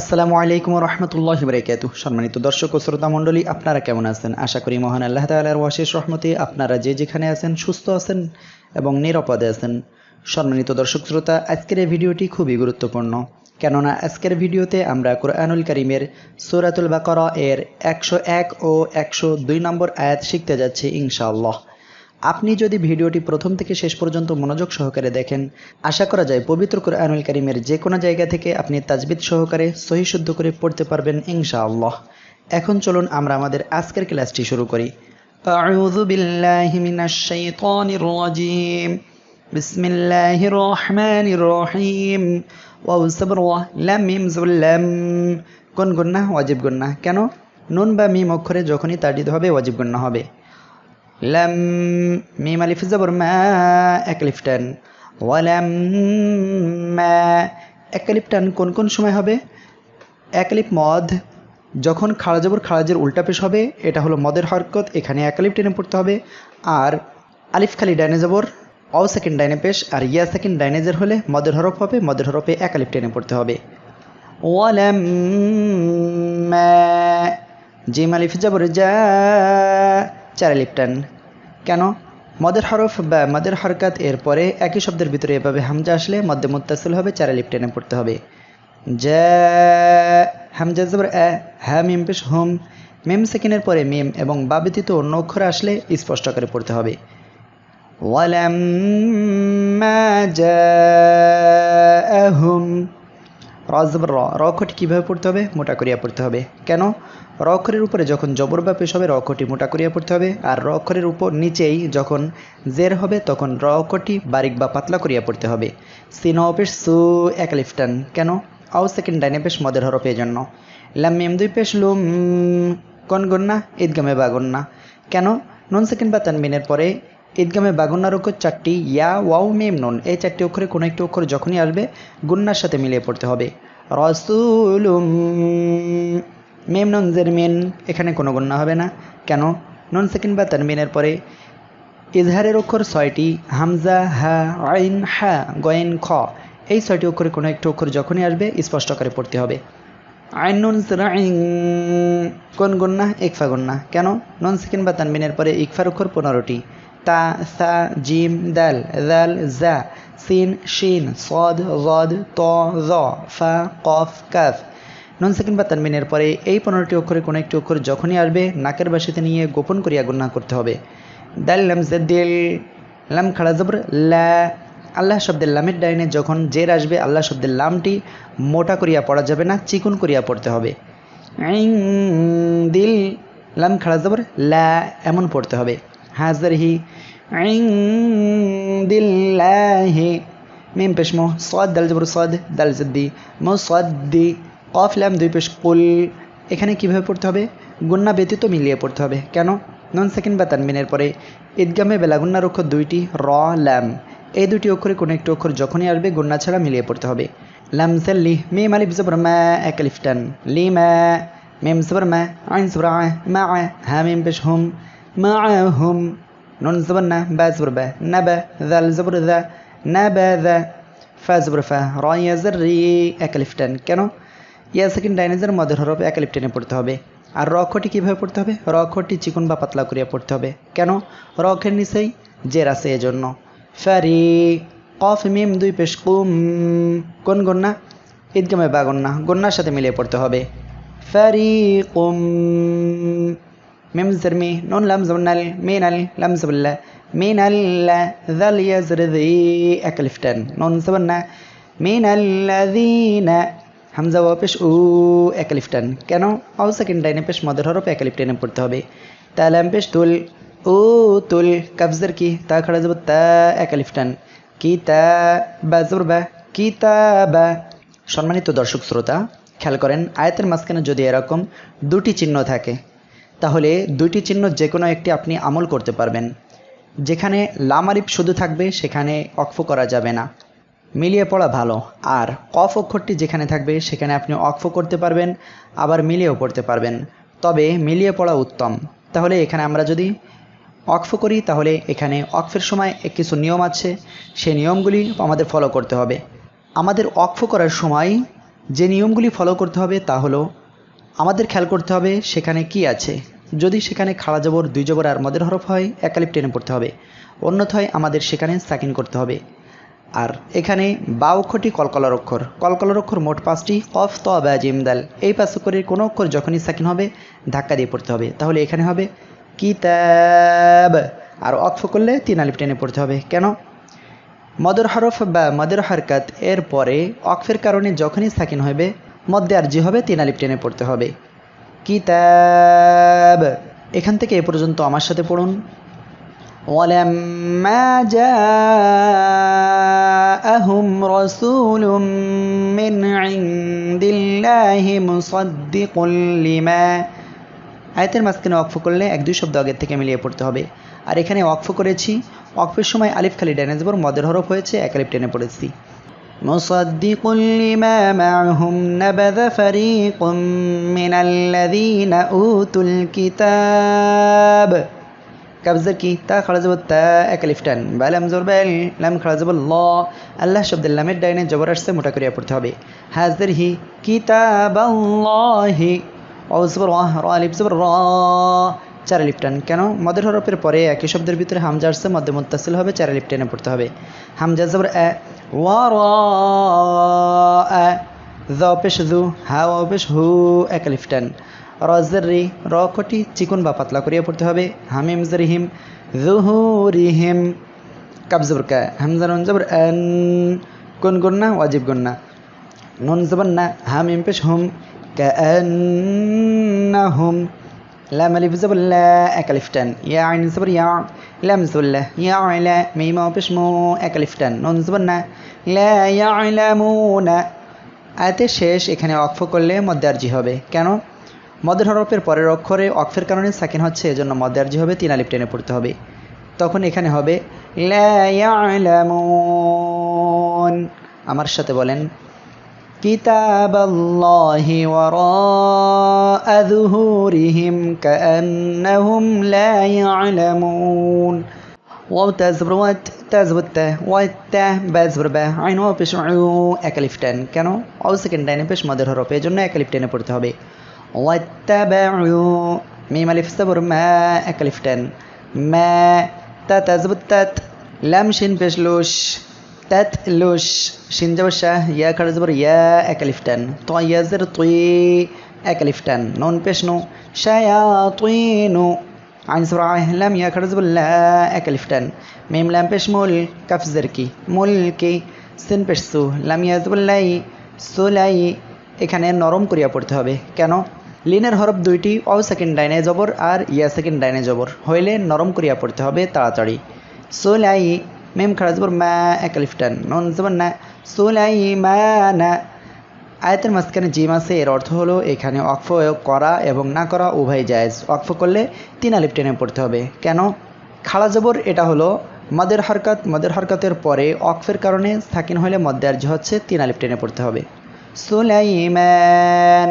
আসসালামু আলাইকুম রহমতুল্লাহ বরাকাত সম্মানিত দর্শক ও শ্রোতা মণ্ডলী আপনারা কেমন আছেন আশা করি মহান আল্লাহ তালার ওয়াশেষ রহমতে আপনারা যে যেখানে আছেন সুস্থ আছেন এবং নিরাপদে আছেন সম্মানিত দর্শক শ্রোতা আজকের এই ভিডিওটি খুবই গুরুত্বপূর্ণ কেননা আজকের ভিডিওতে আমরা কোরআনুল করিমের সূরাতুল বাকরা এর একশো এক ও একশো দুই নম্বর আয়াত শিখতে যাচ্ছি ইনশাআল্লাহ আপনি যদি ভিডিওটি প্রথম থেকে শেষ পর্যন্ত মনোযোগ সহকারে দেখেন আশা করা যায় পবিত্র কোরআনুল করিমের যে কোনো জায়গা থেকে আপনি তাজবিদ সহকারে সহি শুদ্ধ করে পড়তে পারবেন আল্লাহ এখন চলুন আমরা আমাদের আজকের ক্লাসটি শুরু করি أعوذ بالله من الشيطان الرجيم بسم الله الرحمن الرحيم ওয়াউসাবর ওয়া লাম মিম জুল্লাম কোন গুন্না ওয়াজিব গুন্না কেন নুন বা মিম অক্ষরে যখনই তাড়িত হবে ওয়াজিব গুন্না হবে لم ميم الف زبر ما একলিফ টান ওয়ালাম মা একলিফ কোন কোন সময় হবে একলিফ মদ যখন খাড়া জবর খাড়াজের উল্টা পেশ হবে এটা হলো মদের হরকত এখানে একলিফ টেনে পড়তে হবে আর আলিফ খালি ডাইনে জবর অ সেকেন্ড ডাইনে পেশ আর ইয়া সেকেন্ড ডাইনেজের হলে মদের হরফ হবে মদের হরফে একালিপ টেনে পড়তে হবে ওয়ালাম জিম আলিফ জবর যা চার আলিপ কেন মদের হরফ বা মদের হরকাত এর পরে একই শব্দের ভিতরে এভাবে হামজা আসলে মদ্যে মুত্তাসিল হবে চারা লিপ টেনে পড়তে হবে জ্যা হামজা জবর অ্যা হ্যা মিম পেশ হোম মেম সেকেন্ডের পরে মেম এবং বা ব্যতীত অন্য অক্ষর আসলে স্পষ্ট করে পড়তে হবে ওয়ালাম্মা জাআহুম রাজবর র খটি কীভাবে পড়তে হবে মোটা করিয়া পড়তে হবে কেন র অক্ষরের উপরে যখন জবর বা পেশ হবে র খটি মোটা করিয়া পড়তে হবে আর র অক্ষরের উপর নিচেই যখন জের হবে তখন র অক্ষটি বারিক বা পাতলা করিয়া পড়তে হবে সিন অপেশ সু এক লিফটান কেন আও সেকেন্ড ডাইনে পেশ মদের হরফের জন্য লাম মেম দুই পেশ লুম কনগন্না ঈদগামে বাগন্না কেন নন সেকেন্ড বা তানমিনের পরে ঈদগামে অক্ষর চারটি ইয়া ওয়াও মেম নন এই চারটি অক্ষরে কোনো একটি অক্ষর যখনই আসবে গুন্নার সাথে মিলিয়ে পড়তে হবে রসুল মেম নন জের মেন এখানে কোনো গুন্না হবে না কেন নন সেকেন্ড বা তানবিনের পরে ইজহারের অক্ষর ছয়টি হামজা হা আইন হা গয়েন খ এই ছয়টি অক্ষরে কোনো একটি অক্ষর যখনই আসবে স্পষ্ট করে পড়তে হবে আইন নুন কোন গন্যা ইকফা গুন্না কেন নন সেকেন্ড বা তানবিনের পরে ইকফার অক্ষর পনেরোটি তা সা জিম দাল দাল জা সিন শিন সদ রদ ত জ ফা কফ কাফ নন সেকেন্ড বা তানবিনের পরে এই পনেরোটি অক্ষরে কোনো একটি অক্ষর যখনই আসবে নাকের বাসিতে নিয়ে গোপন করিয়া গণনা করতে হবে দাল লাম জেদ্দিল লাম খাড়া জবর লা আল্লাহ শব্দের লামের ডাইনে যখন জের আসবে আল্লাহ শব্দের লামটি মোটা করিয়া পড়া যাবে না চিকুন করিয়া পড়তে হবে দিল লাম খাড়া জবর লা এমন পড়তে হবে حذره عند الله ميم بيش مو صاد دال জবর صاد دال জদ্দি মুসাদ্দি কফ লাম দুই পেশ কুল এখানে কিভাবে পড়তে হবে গুন্না ব্যতীত মিলিয়ে পড়তে হবে কেন নন সেকেন্ড বা তানবিনের পরে ঈদগামে বেলাগুন্নার অক্ষর দুইটি র ল্যাম এই দুটি অক্ষরে কোনো একটি অক্ষর যখনই আসবে গুন্না ছাড়া মিলিয়ে পড়তে হবে ল্যামসেল লি মে আলিফ জবর মা এক আলিফ লি ম্যা মেম জবর ম্যা আইন জবর আয় হ্যাঁ মেম পেশ হোম معهم نون زبرنا با زبر با نبا না বা ذا نبا ذا فا زبر فا ফা জবর اكلفتن كنو يا রি একালিফটান কেন ইয়া সেকেন্ড ডাইনেজার মদের হরফ একালিফটানে পড়তে হবে আর রক্ষটি কীভাবে পড়তে হবে রক্ষটি চিকন বা পাতলা করিয়া পড়তে হবে কেন রক্ষের নিচেই জের আছে এজন্য ফ্যারি কফ মিম দুই পেশ কুম কোন গন্না ঈদগামে বা গন্না গন্যার সাথে মিলিয়ে পড়তে হবে ফ্যারি কুম ميم زر مي نون لمز ونل مينل لمز ولا مينل ذل يزر ذي أكلفتن نون زبنا من الذين হামজা ও পেশ উ একলিফটান কেন অল সেকেন্ড টাইনে পেশ মদের হরফ একলিফটাইনে পড়তে হবে তালাম পেশ তুল উ তুল কাবজের কি তা খাড়া যাব তা একলিফটান কি তা বা জোর বা কি তা বা সম্মানিত দর্শক শ্রোতা খেয়াল করেন আয়াতের মাঝখানে যদি এরকম দুটি চিহ্ন থাকে তাহলে দুইটি চিহ্ন যে কোনো একটি আপনি আমল করতে পারবেন যেখানে লামারিফ শুধু থাকবে সেখানে অক্ফ করা যাবে না মিলিয়ে পড়া ভালো আর কফ অক্ষরটি যেখানে থাকবে সেখানে আপনি অক্ফ করতে পারবেন আবার মিলিয়েও পড়তে পারবেন তবে মিলিয়ে পড়া উত্তম তাহলে এখানে আমরা যদি অক্ফ করি তাহলে এখানে অক্ফের সময় কিছু নিয়ম আছে সেই নিয়মগুলি আমাদের ফলো করতে হবে আমাদের অক্ফ করার সময় যে নিয়মগুলি ফলো করতে হবে তা হলো আমাদের খেয়াল করতে হবে সেখানে কি আছে যদি সেখানে খাড়া জবর দুই জবর আর মদের হরফ হয় একালিপ টেনে পড়তে হবে অন্যথায় আমাদের সেখানে সাকিন করতে হবে আর এখানে বা অক্ষরটি কলকলার অক্ষর কলকলার অক্ষর মোট পাঁচটি কফ ত বা জিমদাল এই পাঁচ অক্ষরের কোনো অক্ষর যখনই সাকিন হবে ধাক্কা দিয়ে পড়তে হবে তাহলে এখানে হবে কিতাব আর অক্ষ করলে তিন আলিপ টেনে পড়তে হবে কেন মদর হরফ বা মদের হরকাত এর পরে অক্ষের কারণে যখনই সাকিন হবে মধ্যে আরজি হবে তিন আলিপ টেনে পড়তে হবে কিতাব এখান থেকে এ পর্যন্ত আমার সাথে পড়ুন ولما رسول من عند الله مصدق لما আয়াতের মাঝখানে ওয়াকফ করলে এক দুই শব্দ আগের থেকে মিলিয়ে পড়তে হবে আর এখানে ওয়াকফ করেছি ওয়াকফের সময় আলিফ খালি ড্যানেজবর মদের হরফ হয়েছে এক আলিফ টেনে পড়েছি مصدق لما معهم نبذ فريق من الذين أوتوا الكتاب কাবজের কি তা খাড়া যাব তা এক টান বা জোর বেল লাম খাড়া যাব ল আল্লাহ শব্দের লামের ডাইনে জবর আসছে মোটা করিয়া পড়তে হবে হাজদের হি কিতাব হি অজবর ওয়াহ র আলিফ র চার লিপটান কেন মদের হরফের পরে একই শব্দের ভিতরে হামজা আসছে মধ্যে মুত্তাসিল হবে চার লিপটানে পড়তে হবে হামজা জবর وراء ذا পেশ ذو হাওয়া পেশ হু এক লিফটান রজের রি র কটি চিকন বা পাতলা করিয়া পড়তে হবে হামিম জরিহিম জুহুরিহিম কাবজবর কা হামজা নুন জবর এন কোন গন্না ওয়াজিব গন্না নুন জবর না হামিম পেশ হুম এন كأنهم لا ملف زبر لا أكلف تن ইয়া আইন জবর ইয়া لمزله يعلى ميم بشمو أكلفتن ننزبنا لا يعلمون আয়াতের শেষ এখানে অক্ফ করলে মদ্যার্জি হবে কেন মদের হরফের পরের অক্ষরে অক্ফের কারণে সাকিন হচ্ছে এজন্য মদ্যার্জি হবে তিন আলিপ টেনে পড়তে হবে তখন এখানে হবে আমার সাথে বলেন كتاب الله وراء ظهورهم كأنهم لا يعلمون واو تزبر وات تزبر تا وات تا بزبر با عين واو پیش عو اكلف تن كانو او سكن تن پیش مدر حرف এই জন্য اكلف تن পড়তে হবে واتبعوا মিম আলিফ সাবর ما اكلف تن ما تا تزبر تت لام شين پیش لوش تتلوش شين جبر شه يا كار زبر يا أكلفتن طا يزر طي أكلفتن نون بيشنو شياطين عين زبر لم يا كار زبر لا أكلفتن ميم لام بيش مول كف زركي ملكي سين بيش سو لم يا زبر لاي سولاي এখানে নরম করিয়া পড়তে হবে কেন লিনের হরফ দুইটি অ সেকেন্ড ডাইনে জবর আর ইয়া সেকেন্ড ডাইনে জবর হইলে নরম করিয়া পড়তে হবে তাড়াতাড়ি সোলাই ميم খাড়া জবর মা এক আলিফ টান নুন জবর না সুলাইমানা আয়াতের মাঝখানে জিম আছে এর অর্থ হলো এখানে অক্ফ করা এবং না করা উভয় জায়েজ অক্ফ করলে তিন আলিফ টেনে পড়তে হবে কেন খাড়া জবর এটা হলো মদের হরকাত মদের হরকাতের পরে অক্ফের কারণে সাকিন হলে মদ্দার্য হচ্ছে তিন আলিফ টেনে পড়তে হবে সুলাইমান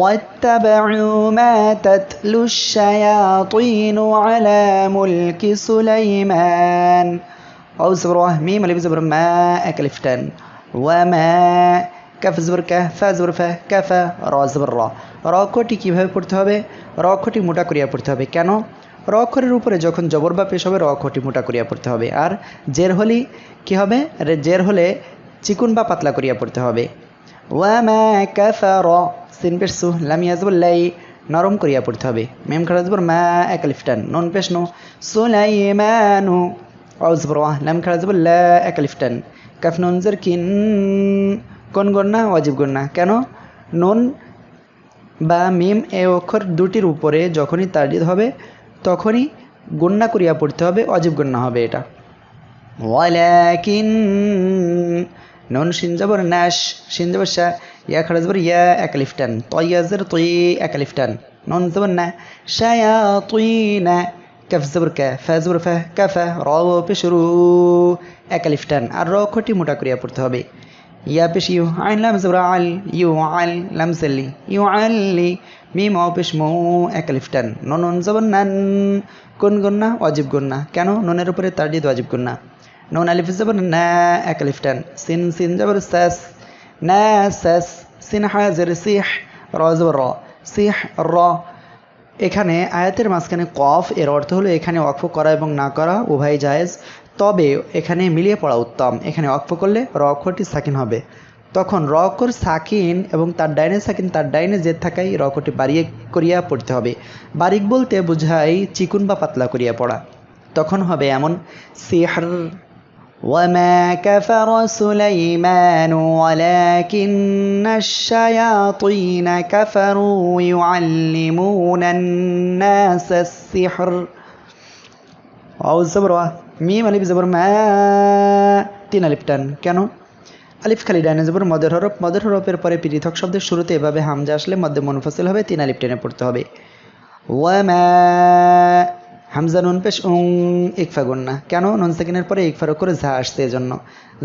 واتبعوا ما تتلو الشياطين على ملك سليمان واو زبر وهم الف زبر ما أكلفتان وما কাফ জবর কাহ ফা জবর ফা কাফা র জবর র র অক্ষরটি কীভাবে পড়তে হবে র অক্ষরটি মোটা করিয়া পড়তে হবে কেন র অক্ষরের উপরে যখন জবর বা পেশ হবে র অক্ষরটি মোটা করিয়া পড়তে হবে আর জের হলেই কী হবে রে জের হলে চিকুন বা পাতলা করিয়া পড়তে হবে ওয়ামা কাফার সিন পেশ সু লামিয়া জবুল্লাই নরম করিয়া পড়তে হবে মেম খারাজ বর মা লিফটান নন পেশ নো সুলাইমানু আউজ বর লাম খারাজ বর এক লিফটান কাফ নন জের কিন কোন গন্না ওয়াজিব গন্না কেন নন বা মিম এ অক্ষর দুটির উপরে যখনই তাড়িত হবে তখনই গণ্যা করিয়া পড়তে হবে অজীব গন্না হবে এটা ওয়ালাকিন নন সিন নুন সিনজাবর ন্যাশ সিনজাবর শ্যা ইয়া খরজ বর ইয়া একলিফটান তয়াজর তুই এক একলিফটান নন জাবর না শায়া তুই না কফ জাবর কা ফাজ বর ফা কাফা রাও এক একলিফটান আর র খটি মোটা করিয়া পড়তে হবে ইয়া পেশ ইউ আইন লাম জাবর আল ইউ আল লাম সেলি ইউ লি মি মাও পেশ মো নন নন জাবর নান কোন গুণ না ওয়াজিব গুণ না কেন ননের উপরে তার দিয়ে ওয়াজিব গুণ না নুন আলিফ জবর না এক আলিফ টান সিন সিন জবর শেষ না শেষ সিন হাজের সিহ র জবর র সিহ র এখানে আয়াতের মাঝখানে কফ এর অর্থ হলো এখানে অক্ষ করা এবং না করা উভয় জায়েজ তবে এখানে মিলিয়ে পড়া উত্তম এখানে অক্ষ করলে র অক্ষরটি সাকিন হবে তখন র অক্ষর সাকিন এবং তার ডাইনে সাকিন তার ডাইনে জেদ থাকায় র অক্ষরটি বাড়িয়ে করিয়া পড়তে হবে বারিক বলতে বোঝাই চিকুন বা পাতলা করিয়া পড়া তখন হবে এমন সিহার وما كفر سليمان ولكن الشياطين كفروا يعلمون الناس السحر واو الزبر ميم الف زبر ما تين الف تن كانوا আলিফ খালি ডাইনে জবর মদের হরফ মদের হরফের পরে بيري শব্দের শুরুতে شروط হামজা আসলে মধ্যে মনফসিল হবে তিন আলিফ টেনে পড়তে হবে وما হামজা নুন পেশ উং ইকফা গুন্না কেন নুন সেকেন্ডের পরে ইকফার করে ঝা আসছে এজন্য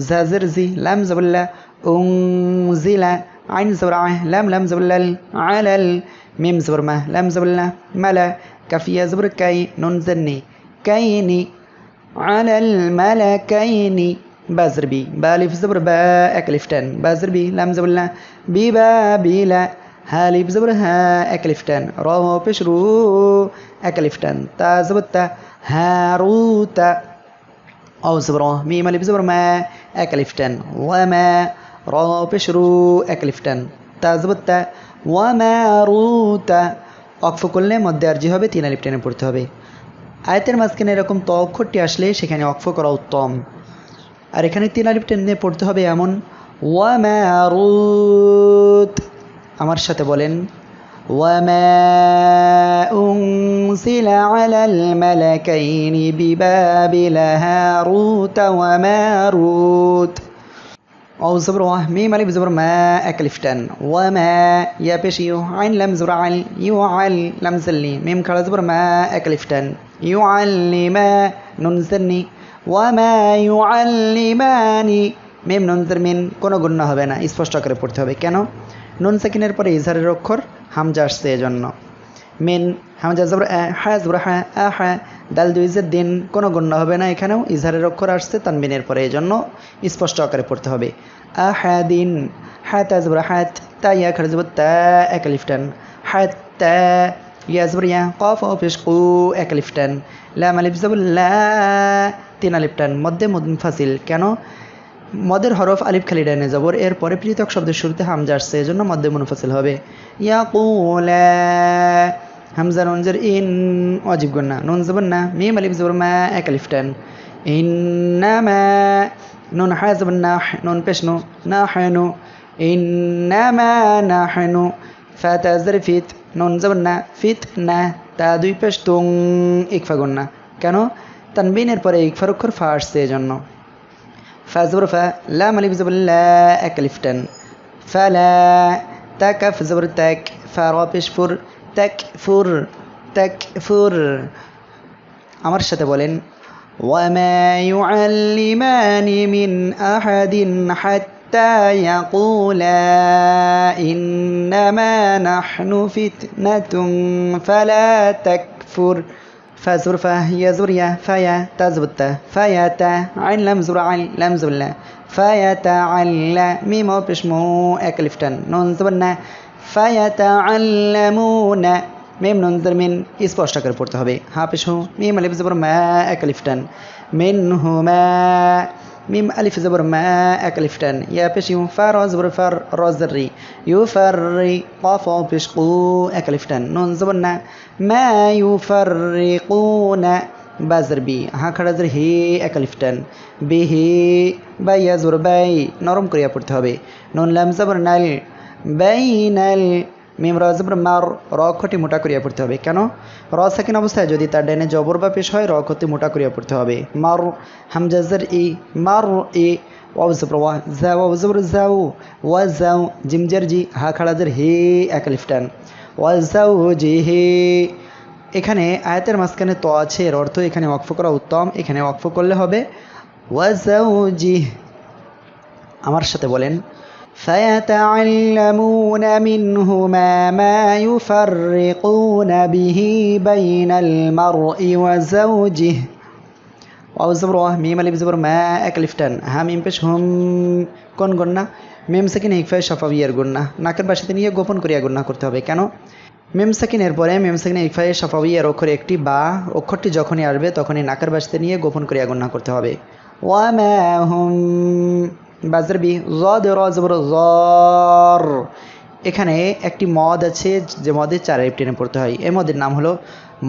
ঝাজের জি লাম জবুল্লা উং জিলা আইন জবর আহ লাম লাম জবুল্লাল আলাল মিম জবর মাহ লাম জবুল্লা মালা কাফিয়া জবর কাই নুন জেননি কাইনি আলাল মালা কাইনি بازربي بالف زبر লাম أكلفتان بازربي لام زبلا ببابيلا هالي بزبر ها أكلفتان رو রু أكلف تن تا زبطة هاروت أو زبرة ميم اللي بزبر ما أكلف تن وما را بشرو أكلف تن تا زبطة وما روت অক্ষ করলে মধ্যে আর্জি হবে তিন আলিফ টেনে পড়তে হবে আয়তের মাঝখানে এরকম ত অক্ষরটি আসলে সেখানে অক্ষ করা উত্তম আর এখানে তিন আলিফ টেনে পড়তে হবে এমন ওয়া আমার সাথে বলেন وما أنزل على الملكين ببابل هاروت وماروت أو زبر ميم ألف زبر ما أكلفتن وما يبش عين لم زبر عل يعل لم زلي ميم كلا زبر ما أكلفتن يعلم ننزلني وما يعلمان ميم ننزل من كنا قلنا هبنا না স্পষ্ট করে পড়তে নুন সেকিনের পরে ইজহারের অক্ষর হামজা আসছে এজন্য মেন হামজা জবর হ্যাঁ জবর হ্যাঁ আ হ্যাঁ দাল দুইজের দিন কোনো গণ্য হবে না এখানেও ইজহারের অক্ষর আসছে তানবিনের পরে এজন্য স্পষ্ট আকারে পড়তে হবে আ হ্যাঁ দিন হ্যাঁ তা জবর হ্যাঁ তা ইয়া খার জবর তা লিফটান হ্যাঁ তা ইয়া জবর ইয়া কফ ও ফিস কু একালিফটান লাম আলিফ জবর লা তিন আলিফটান মধ্যে মুদ ফাসিল কেন মদের হরফ আলিফ খালি ডাইনে যাবর এর পরে পৃথক শব্দের শুরুতে হামজা আসছে এজন্য মদ্যে মুনফাসিল হবে ইয়া কুলা হামজা নঞ্জর ইন অজিব গন্না নুন জবন না মিম আলিফ জবর মা এক আলিফ না ম্যা নুন হায় জবন না নুন পেশনু না হায়নু ইন না না হায়নু ফাতাজার ফিত নুন জবর না ফিত না তা দুই পেশ তুং ইকফা গন্না কেন তানবিনের পরে ইকফার ফা আসছে এজন্য فا فا لام الف زبر لا أكلفتن فلا تكف زبر تك فرابش فر تكفر تكفر أمر شتى বলেন وما يعلمان من أحد حتى يقولا إنما نحن فتنة فلا تكفر فزرفة هي زريا فيا تزبط فيا تا عين لم زرع لم زل فيا تا عل ميمو بشمو اكلفتن نون زبنا فيا تا علمونا ميم نون زرمين اس بوشتا کر پورتا هبه ها بشمو ميم الف زبر ما اكلفتن منهما هما ميم الف زبر ما اكلفتن يا بشيو فارو زبر فار روزري يو فاري قافو بشقو اكلفتن نون زبنا ما يفرقون বাজর বি হা খাড়া জের হে একালিফটান বে হে বা ইয়াজুর বাই নরম করিয়া পড়তে হবে নুন লাম জবর নাল বাই নাল মিম র জবর মার র খটি মোটা করিয়া পড়তে হবে কেন র সাকিন অবস্থায় যদি তার ডাইনে জবর বা পেশ হয় র খতি মোটা করিয়া পড়তে হবে মার হামজাজের ই মার এ ওয়াও জবর ওয়া জাও ওয়াও জবর জাও ওয়া জাও জিম জি হা খাড়া জের হে একালিফটান ওয়াজাউজিহি এখানে আয়াতের মাঝখানে ত আছে এর অর্থ এখানে অক্ফ করা উত্তম এখানে অক্ফ করলে হবে ওয়াজাউজিহ আমার সাথে বলেন فيتعلمون منهما ما يفرقون به بين المرء وزوجه واو زبر ميم الف زبر ما اكلفتن هم يمبش هم كون قلنا মেমসাকিন ইকফায় সাফাবিয়ার গুন্না নাকের বাসাতে নিয়ে গোপন করিয়া গুন্না করতে হবে কেন মেমসাকিনের পরে মেমসাকিন ইকফায়ে সাফাবিয়ার অক্ষরে একটি বা অক্ষরটি যখনই আসবে তখনই নাকের বাসাতে নিয়ে গোপন করিয়া গুন্না করতে হবে ওয়া হুম বাজার বি জ এখানে একটি মদ আছে যে মদের চার টেনে পড়তে হয় এ মদের নাম হলো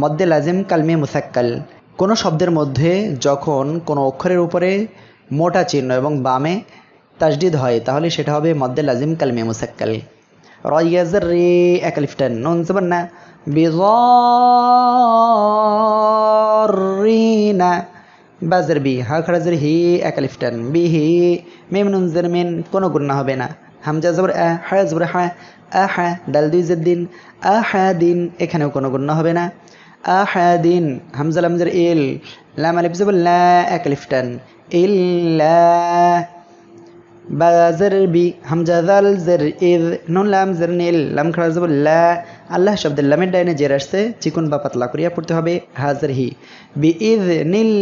মদ্দে লাজেম কালমে মুসাক্কাল কোনো শব্দের মধ্যে যখন কোনো অক্ষরের উপরে মোটা চিহ্ন এবং বামে তাজদিদ হয় তাহলে সেটা হবে মদ্দে লাজিম কাল কালমে মুসাক্কাল রয়াজের রে এক লিফটান নুন সবার না বিজরিনা বাজার বি হা খারাজের হি এক লিফটান বি হি মেম নুন জের মেন কোনো গুণা হবে না হামজা জবর আ হা জবর হা আ হা ডাল দুই জের দিন আ হা দিন এখানেও কোনো গুণা হবে না আ হা দিন হামজা লামজের ইল লাম আলিফ জবর লা এক লিফটান ইল্লা বাজার বি হামজা জাল জের ইদ নুন লাম জের নীল লাম খারাজ লা আল্লাহ শব্দের লামের ডাইনে জের আসছে চিকুন বা পাতলা করিয়া পড়তে হবে হাজার হি বি ইদ নীল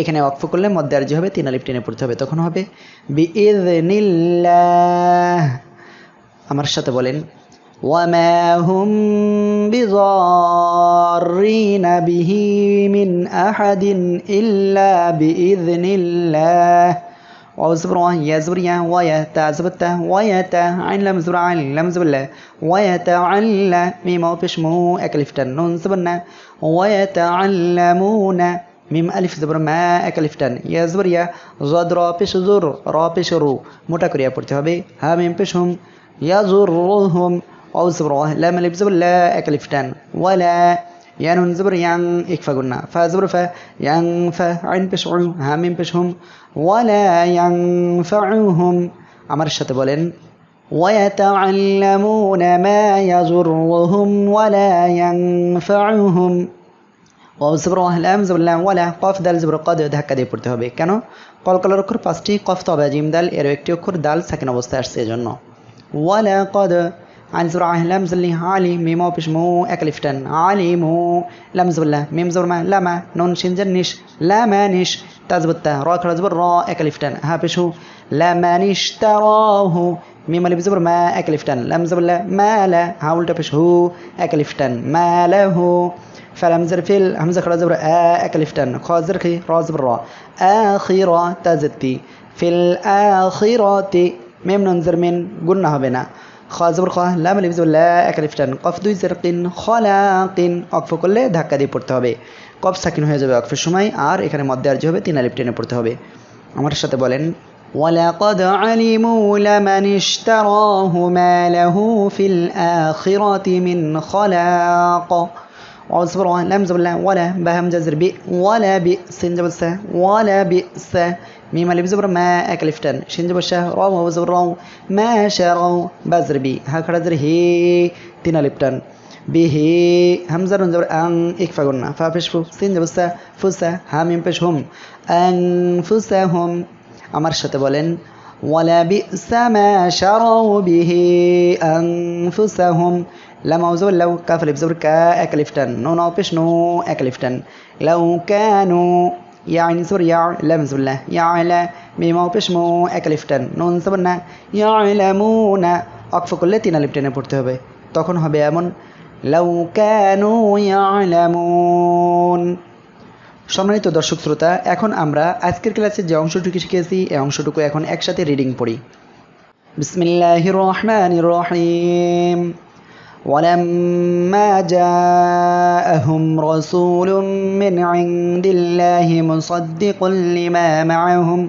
এখানে অক্ফ করলে মধ্যে আর্জি হবে তিন আলিপ টেনে পড়তে হবে তখন হবে বি ইদ নীল আমার সাথে বলেন وما বি بضارين به আহাদিন ইল্লা বি بإذن الله واو يزبر يا زبر يا ويا تا زبر تا ويا تا عين لم زبر عين لم زبر لا ويا تا عين لا ميم أو فيش مو أكلفت النون نون زبرنا ويا علمونا ميم ألف زبر ما أكلفت يا زبر يا زد را بيش زر را بيش رو মোটা করে পড়তে হবে হা মিম পেশ হুম يزرهم واو زبر واه لا ملف زبر لا أكلفت ولا يا نون زبر يان إكفا قلنا فا زبر فا يان فا عين بشعو هامين بشهم ওয়ালায়াংফাউহুম আমার সাথে বলেন ويتعلمون ما يضرهم ولا ينفعهم ওয়াও জবর ওয়াহলাম জবরলাম ওয়ালা কফ দাল জবর কদ ধাক্কা দিয়ে পড়তে হবে কেন কলকলার অক্ষর পাঁচটি কফ তবে জিম দাল এর একটি অক্ষর দাল সাকিন অবস্থায় আসছে এজন্য ওয়ালা কদ عن زر لم زل علي ميمو بش مو أكلفتن علي مو لم زبلا ميم زبر ما لما نون شنجر نش لما نش تزبطة را كرا زبر را أكلفتن ها بشو لمن اشتراه ميم اللي بزبر ما أكلفتن لم زبر لا ما لا هاول تبش هو أكلفتن ما له فلم زر فيل همزة كرا زبر آ أكلفتن خا زرخي را زبر را آخرة تزتي في الآخرة ميم ننزر من قلنا هبنا خا زبر خا لام اللي بزبر لا أكلفتن قف دوي زرق خلاق أقف كله ধাক্কা দিয়ে পড়তে হবে কব সাকিন হয়ে যাবে অক্ফের সময় আর এখানে মধ্যে আর্জি হবে তিন আলিফ টেনে পড়তে হবে আমার সাথে বলেন ولقد علموا لمن اشتراه ما له في الآخرة من خلاق عصبر لم زبلا ولا بهم جزر بي ولا بي سين جبس ولا بئس ميم اللي بزبر ما أكلفتن شين جبس رو وزبر رو ما شروا بزر بي هكذا زر هي تين لبتن বিহি হামজার রঞ্জাবর আং এক ফাগুন না ফা ফেশ ফুক তিন জবস্তা ফুসা হাম ইম পেশ হুম আং ফুসা হোম আমার সাথে বলেন ওয়ালা বি সামা শারাউ বিহি আং ফুসা হুম লা মাউজু লাউ কাফ লিফ জবর কা এক লিফটান নো নাও নো এক লিফটান লাউ কানু ইয়াইন সুর ইয়া লাম জুল্লা ইয়া আলা মিমাও পেশ মো এক লিফটান নুন সবর না ইয়া আলা মুনা অকফ করলে তিন লিফটানে পড়তে হবে তখন হবে এমন লাউ ক্যানু ইয়ালামুন সম্মানিত দর্শক শ্রোতা এখন আমরা আজকের ক্লাসে যে অংশটুকু শিখেছি এই অংশটুকু এখন একসাথে রিডিং পড়ি বিসমিল্লাহ রহমান রহিম ولما جاءهم رسول من عند الله مصدق لما معهم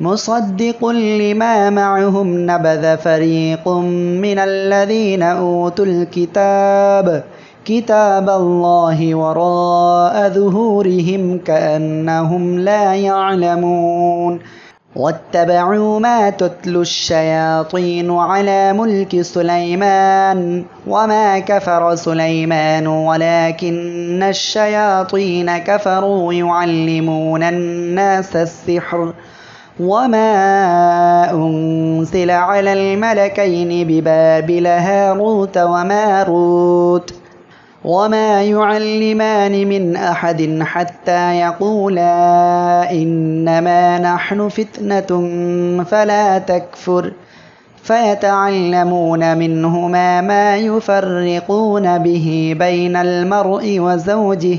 مصدق لما معهم نبذ فريق من الذين أوتوا الكتاب كتاب الله وراء ظهورهم كأنهم لا يعلمون واتبعوا ما تتلو الشياطين على ملك سليمان وما كفر سليمان ولكن الشياطين كفروا يعلمون الناس السحر وما أنزل على الملكين ببابل هاروت وماروت وما يعلمان من أحد حتى يقولا إنما نحن فتنة فلا تكفر فيتعلمون منهما ما يفرقون به بين المرء وزوجه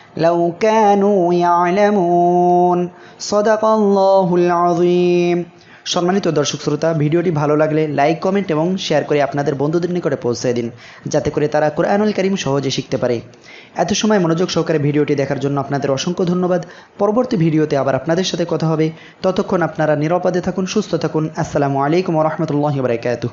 لو كانوا يعلمون صدق الله العظيم সম্মানিত দর্শক শ্রোতা ভিডিওটি ভালো লাগলে লাইক কমেন্ট এবং শেয়ার করে আপনাদের বন্ধুদের নিকটে পৌঁছে দিন যাতে করে তারা কোরআনুল করিম সহজে শিখতে পারে এত সময় মনোযোগ সহকারে ভিডিওটি দেখার জন্য আপনাদের অসংখ্য ধন্যবাদ পরবর্তী ভিডিওতে আবার আপনাদের সাথে কথা হবে ততক্ষণ আপনারা নিরাপদে থাকুন সুস্থ থাকুন আসসালামু আলাইকুম রহমতুল্লাহ বারকাত